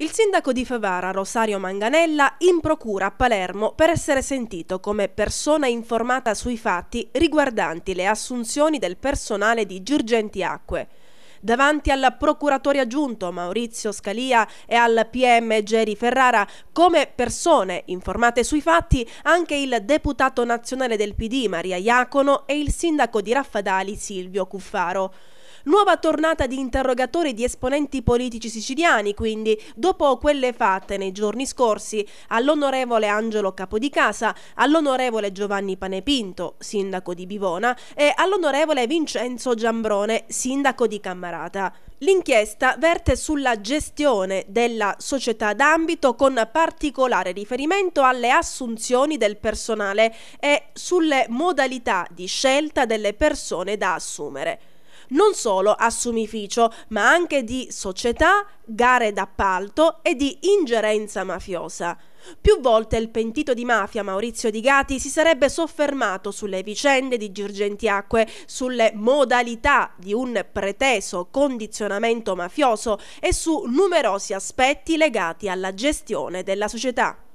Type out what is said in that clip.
Il sindaco di Favara, Rosario Manganella, in procura a Palermo per essere sentito come persona informata sui fatti riguardanti le assunzioni del personale di Girgenti Acque. Davanti al procuratore aggiunto Maurizio Scalia e al PM Geri Ferrara, come persone informate sui fatti, anche il deputato nazionale del PD Maria Iacono e il sindaco di Raffadali Silvio Cuffaro. Nuova tornata di interrogatori di esponenti politici siciliani, quindi, dopo quelle fatte nei giorni scorsi all'onorevole Angelo Capodicasa, all'onorevole Giovanni Panepinto, sindaco di Bivona, e all'onorevole Vincenzo Giambrone, sindaco di Cammarata. L'inchiesta verte sulla gestione della società d'ambito con particolare riferimento alle assunzioni del personale e sulle modalità di scelta delle persone da assumere non solo a sumificio, ma anche di società, gare d'appalto e di ingerenza mafiosa. Più volte il pentito di mafia Maurizio Di Gati si sarebbe soffermato sulle vicende di Girgentiacque, sulle modalità di un preteso condizionamento mafioso e su numerosi aspetti legati alla gestione della società.